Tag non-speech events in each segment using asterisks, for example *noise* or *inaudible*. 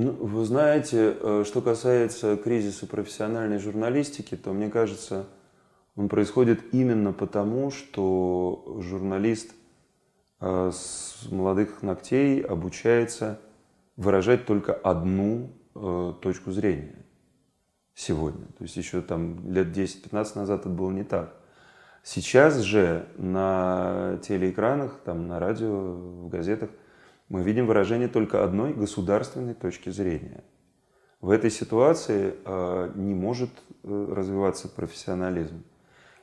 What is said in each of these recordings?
Ну, вы знаете, э, что касается кризиса профессиональной журналистики, то мне кажется, он происходит именно потому, что журналист э, с молодых ногтей обучается выражать только одну э, точку зрения сегодня. То есть еще там лет 10-15 назад это было не так. Сейчас же на телеэкранах, там, на радио, в газетах – мы видим выражение только одной государственной точки зрения. В этой ситуации а, не может э, развиваться профессионализм,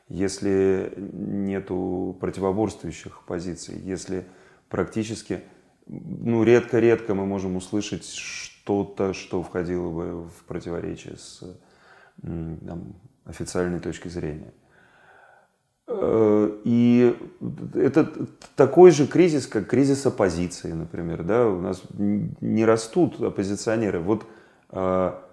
если нет противоборствующих позиций, если практически, ну, редко-редко мы можем услышать что-то, что входило бы в противоречие с там, официальной точки зрения. Э, и это такой же кризис, как кризис оппозиции, например. Да? У нас не растут оппозиционеры. Вот а,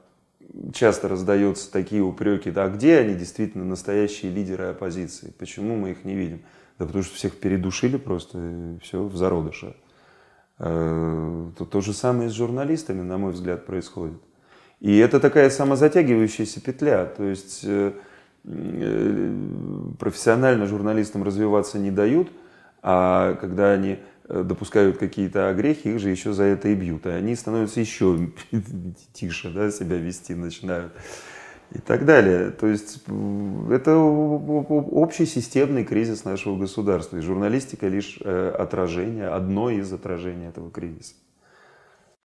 часто раздаются такие упреки, да, где они действительно настоящие лидеры оппозиции, почему мы их не видим. Да потому что всех передушили просто, и все в зародыше. Э, то, то же самое с журналистами, на мой взгляд, происходит. И это такая самозатягивающаяся петля. То есть э, профессионально журналистам развиваться не дают, а когда они э, допускают какие-то огрехи, их же еще за это и бьют. И они становятся еще *laughs* тише да, себя вести начинают. И так далее. То есть это общий системный кризис нашего государства. И журналистика лишь э, отражение, одно из отражений этого кризиса.